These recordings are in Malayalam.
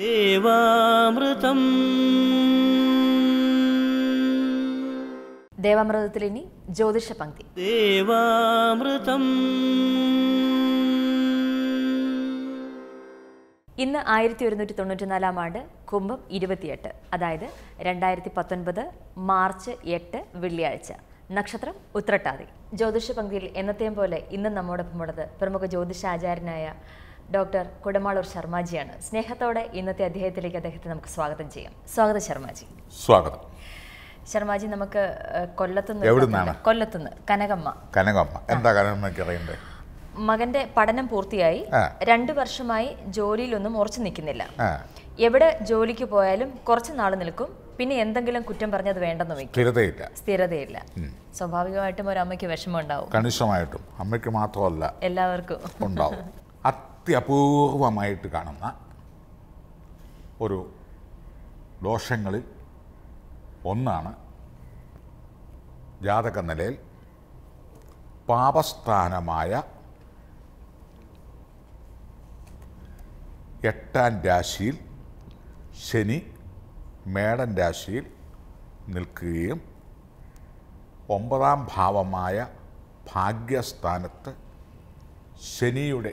ദേവാമൃതം ദേവാമൃതത്തിൽ ഇനി ജ്യോതിഷ പങ്ക്തി ദേവാമൃതം ഇന്ന് ആയിരത്തി ഒരുന്നൂറ്റി തൊണ്ണൂറ്റി നാലാം ആണ്ട് കുംഭം ഇരുപത്തിയെട്ട് അതായത് രണ്ടായിരത്തി പത്തൊൻപത് മാർച്ച് എട്ട് വെള്ളിയാഴ്ച നക്ഷത്രം ഉത്രട്ടാതി ജ്യോതിഷ പങ്ക്തിയിൽ എന്നത്തെയും പോലെ ഇന്ന് നമ്മോടൊപ്പമുള്ളത് പ്രമുഖ ജ്യോതിഷാചാര്യനായ ഡോക്ടർ കുടമാളൂർ ശർമാജിയാണ് സ്നേഹത്തോടെ ഇന്നത്തെ അദ്ദേഹത്തിലേക്ക് അദ്ദേഹത്തെ നമുക്ക് സ്വാഗതം ചെയ്യാം സ്വാഗതം ശർമാജി സ്വാഗതം ശർമാജി നമുക്ക് കൊല്ലത്തുനിന്ന് കൊല്ലത്തുനിന്ന് കനകമ്മ കനകമ്മ എന്താ കനകമ്മയ്ക്ക് മകന്റെ പഠനം പൂർത്തിയായി രണ്ടു വർഷമായി ജോലിയിലൊന്നും ഉറച്ചു നിൽക്കുന്നില്ല എവിടെ ജോലിക്ക് പോയാലും കുറച്ച് നാൾ നിൽക്കും പിന്നെ എന്തെങ്കിലും കുറ്റം പറഞ്ഞത് വേണ്ടെന്ന് വെക്കും സ്ഥിരതയില്ല സ്ഥിരതയില്ല സ്വാഭാവികമായിട്ടും ഒരു അമ്മയ്ക്ക് വിഷമം ഉണ്ടാവും കണിശമായിട്ടും അമ്മയ്ക്ക് മാത്രമല്ല എല്ലാവർക്കും ഉണ്ടാവും അത്യപൂർവമായിട്ട് കാണുന്ന ഒരു ദോഷങ്ങളിൽ ഒന്നാണ് ജാതക നിലയിൽ പാപസ്ഥാനമായ എട്ടാം രാശിയിൽ ശനി മേടൻ രാശിയിൽ നിൽക്കുകയും ഒമ്പതാം ഭാവമായ ഭാഗ്യസ്ഥാനത്ത് ശനിയുടെ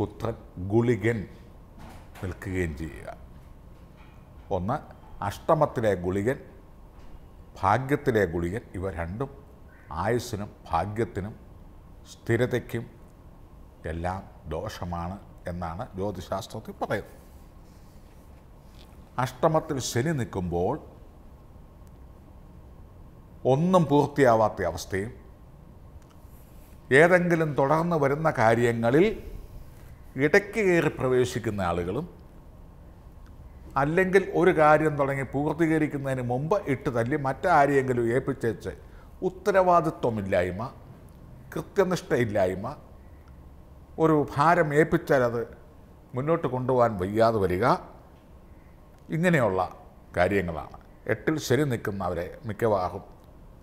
പുത്രൻ ഗുളികൻ നിൽക്കുകയും ചെയ്യുക ഒന്ന് അഷ്ടമത്തിലെ ഗുളികൻ ഭാഗ്യത്തിലെ ഗുളികൻ ഇവ രണ്ടും ആയുസ്സിനും ഭാഗ്യത്തിനും സ്ഥിരതയ്ക്കും എല്ലാം ദോഷമാണ് എന്നാണ് ജ്യോതിശാസ്ത്രത്തിൽ പറയുന്നത് അഷ്ടമത്തിൽ ശനി നിൽക്കുമ്പോൾ ഒന്നും പൂർത്തിയാവാത്ത അവസ്ഥയും ഏതെങ്കിലും തുടർന്ന് വരുന്ന കാര്യങ്ങളിൽ ഇടയ്ക്ക് കയറി പ്രവേശിക്കുന്ന ആളുകളും അല്ലെങ്കിൽ ഒരു കാര്യം തുടങ്ങി പൂർത്തീകരിക്കുന്നതിന് മുമ്പ് ഇട്ട് തല്ലി മറ്റാരെയെങ്കിലും ഏൽപ്പിച്ചേച്ച് ഉത്തരവാദിത്വമില്ലായ്മ കൃത്യനിഷ്ഠയില്ലായ്മ ഒരു ഭാരം ഏൽപ്പിച്ചാൽ അത് മുന്നോട്ട് കൊണ്ടുപോകാൻ വയ്യാതെ വരിക ഇങ്ങനെയുള്ള കാര്യങ്ങളാണ് എട്ടിൽ ശരി നിൽക്കുന്നവരെ മിക്കവാറും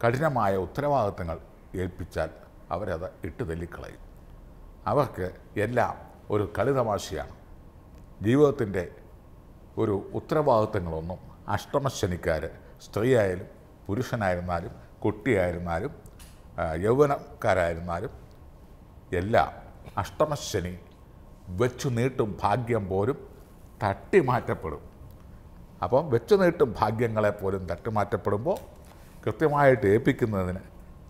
കഠിനമായ ഉത്തരവാദിത്തങ്ങൾ ഏൽപ്പിച്ചാൽ അവരത് ഇട്ട് തല്ലിക്കളയും അവർക്ക് എല്ലാം ഒരു കളിതമാശയാണ് ജീവിതത്തിൻ്റെ ഒരു ഉത്തരവാദിത്തങ്ങളൊന്നും അഷ്ടമശനിക്കാർ സ്ത്രീയായാലും പുരുഷനായിരുന്നാലും കുട്ടിയായിരുന്നാലും യൗവനക്കാരായിരുന്നാലും എല്ലാം അഷ്ടമശനി വെച്ചു നീട്ടും ഭാഗ്യം പോലും തട്ടിമാറ്റപ്പെടും അപ്പം വെച്ചു നീട്ടും ഭാഗ്യങ്ങളെ പോലും തട്ടിമാറ്റപ്പെടുമ്പോൾ കൃത്യമായിട്ട് ഏൽപ്പിക്കുന്നതിന്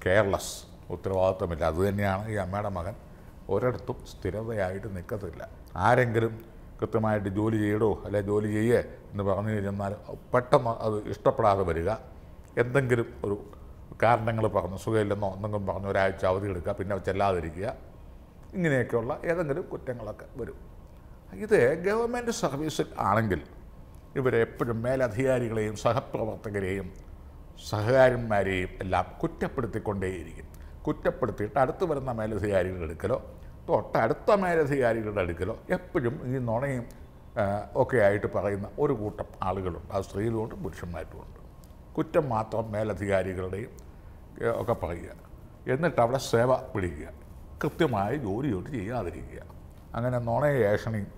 കെയർലെസ് ഉത്തരവാദിത്വമില്ല അതുതന്നെയാണ് ഈ അമ്മയുടെ മകൻ ഒരിടത്തും സ്ഥിരതയായിട്ട് നിൽക്കത്തില്ല ആരെങ്കിലും കൃത്യമായിട്ട് ജോലി ചെയ്യടോ അല്ലെ ജോലി ചെയ്യേ എന്ന് പറഞ്ഞു കഴിഞ്ഞാൽ പെട്ടെന്ന് അത് ഇഷ്ടപ്പെടാതെ വരിക എന്തെങ്കിലും ഒരു കാരണങ്ങൾ പറഞ്ഞു സുഖമില്ലെന്നോ എന്തെങ്കിലും പറഞ്ഞു ഒരാഴ്ച അവധി എടുക്കുക പിന്നെ ചെല്ലാതിരിക്കുക ഇങ്ങനെയൊക്കെയുള്ള ഏതെങ്കിലും കുറ്റങ്ങളൊക്കെ വരും ഇത് ഗവൺമെൻറ് സർവീസിൽ ആണെങ്കിൽ ഇവരെ എപ്പോഴും മേലധികാരികളെയും സഹപ്രവർത്തകരെയും സഹകാരന്മാരെയും എല്ലാം കുറ്റപ്പെടുത്തിക്കൊണ്ടേയിരിക്കും കുറ്റപ്പെടുത്തിയിട്ട് അടുത്ത് വരുന്ന മേലധികാരികളുടെ അടുക്കലോ തൊട്ടടുത്ത മേലധികാരികളുടെ അടുക്കലോ എപ്പോഴും ഈ നുണയും ഒക്കെ ആയിട്ട് പറയുന്ന ഒരു കൂട്ടം ആളുകളുണ്ട് അത് സ്ത്രീകളുമുണ്ട് പുരുഷന്മാരുമുണ്ട് കുറ്റം മാത്രം മേലധികാരികളുടെയും ഒക്കെ പറയുക എന്നിട്ട് അവിടെ സേവ പിടിക്കുക കൃത്യമായി ജോലിയോട്ട് ചെയ്യാതിരിക്കുക അങ്ങനെ ഏഷണിയും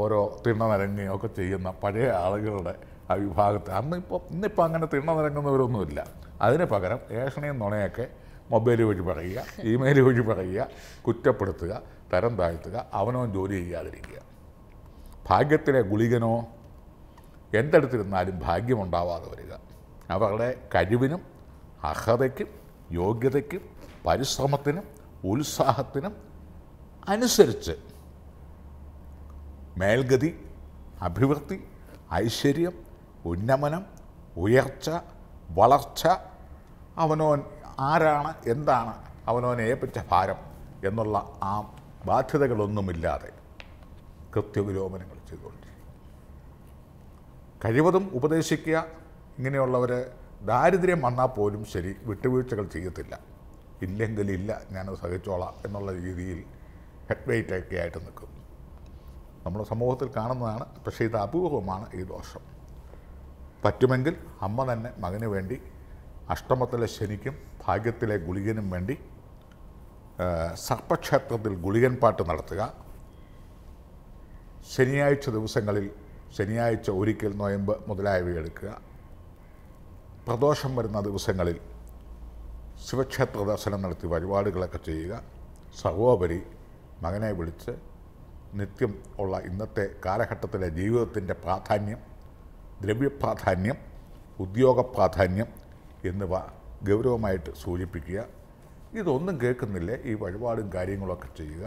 ഓരോ തിണ്ണനിരങ്ങുകയും ഒക്കെ ചെയ്യുന്ന പഴയ ആളുകളുടെ ആ വിഭാഗത്തെ അന്ന് ഇപ്പോൾ ഇന്നിപ്പോൾ അങ്ങനെ തിണ്ണനിരങ്ങുന്നവരൊന്നുമില്ല അതിന് പകരം ഏഷണിയും നുണയൊക്കെ മൊബൈൽ വഴി പറയുക ഇമെയിൽ വഴി പറയുക കുറ്റപ്പെടുത്തുക തരം താഴ്ത്തുക അവനോ ജോലി ചെയ്യാതിരിക്കുക ഭാഗ്യത്തിലെ ഗുളികനോ എന്തെടുത്തിരുന്നാലും ഭാഗ്യമുണ്ടാവാതെ വരിക അവരുടെ കഴിവിനും അർഹതയ്ക്കും യോഗ്യതയ്ക്കും പരിശ്രമത്തിനും ഉത്സാഹത്തിനും അനുസരിച്ച് മേൽഗതി അഭിവൃദ്ധി ഐശ്വര്യം ഉന്നമനം ഉയർച്ച വളർച്ച അവനോൻ ആരാണ് എന്താണ് അവനവനെ ഏൽപ്പിച്ച ഭാരം എന്നുള്ള ആ ബാധ്യതകളൊന്നുമില്ലാതെ കൃത്യവിലോപനങ്ങൾ ചെയ്തുകൊണ്ടിരിക്കും കഴിവതും ഉപദേശിക്കുക ഇങ്ങനെയുള്ളവർ ദാരിദ്ര്യം വന്നാൽ പോലും ശരി വിട്ടുവീഴ്ചകൾ ചെയ്യത്തില്ല ഇല്ലെങ്കിൽ ഇല്ല ഞാൻ സഹിച്ചോളാം എന്നുള്ള രീതിയിൽ ഹെഡ് ആയിട്ട് നിൽക്കും നമ്മുടെ സമൂഹത്തിൽ കാണുന്നതാണ് പക്ഷേ ഇത് അപൂർവമാണ് ഈ ദോഷം പറ്റുമെങ്കിൽ അമ്മ തന്നെ മകന് വേണ്ടി അഷ്ടമത്തിലെ ശനിക്കും ഭാഗ്യത്തിലെ ഗുളികനും വേണ്ടി സർപ്പക്ഷേത്രത്തിൽ ഗുളികൻ പാട്ട് നടത്തുക ശനിയാഴ്ച ദിവസങ്ങളിൽ ശനിയാഴ്ച ഒരിക്കൽ നോയമ്പ് മുതലായവ എടുക്കുക പ്രദോഷം വരുന്ന ദിവസങ്ങളിൽ ശിവക്ഷേത്ര ദർശനം നടത്തി വഴിപാടുകളൊക്കെ ചെയ്യുക സർവോപരി മകനെ വിളിച്ച് നിത്യം ഉള്ള ഇന്നത്തെ കാലഘട്ടത്തിലെ ജീവിതത്തിൻ്റെ പ്രാധാന്യം ദ്രവ്യപ്രാധാന്യം ഉദ്യോഗ പ്രാധാന്യം എന്നിവ ഗൗരവമായിട്ട് സൂചിപ്പിക്കുക ഇതൊന്നും കേൾക്കുന്നില്ല ഈ വഴിപാടും കാര്യങ്ങളൊക്കെ ചെയ്യുക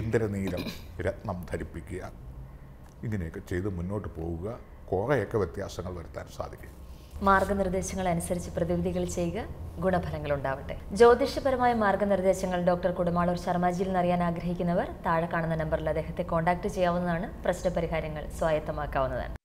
ഇന്ദ്രനീലം രത്നം ധരിപ്പിക്കുക ഇങ്ങനെയൊക്കെ ചെയ്ത് മുന്നോട്ട് പോവുക കുറേയൊക്കെ വ്യത്യാസങ്ങൾ വരുത്താൻ സാധിക്കും മാർഗനിർദ്ദേശങ്ങൾ അനുസരിച്ച് പ്രതിവിധികൾ ചെയ്യുക ഗുണഫലങ്ങൾ ഉണ്ടാവട്ടെ ജ്യോതിഷപരമായ മാർഗനിർദ്ദേശങ്ങൾ ഡോക്ടർ കുടമാളൂർ ശർമ്മജിയിൽ നിന്ന് അറിയാൻ ആഗ്രഹിക്കുന്നവർ താഴെ കാണുന്ന നമ്പറിൽ അദ്ദേഹത്തെ കോൺടാക്ട് ചെയ്യാവുന്നതാണ് പ്രശ്നപരിഹാരങ്ങൾ സ്വായത്തമാക്കാവുന്നതാണ്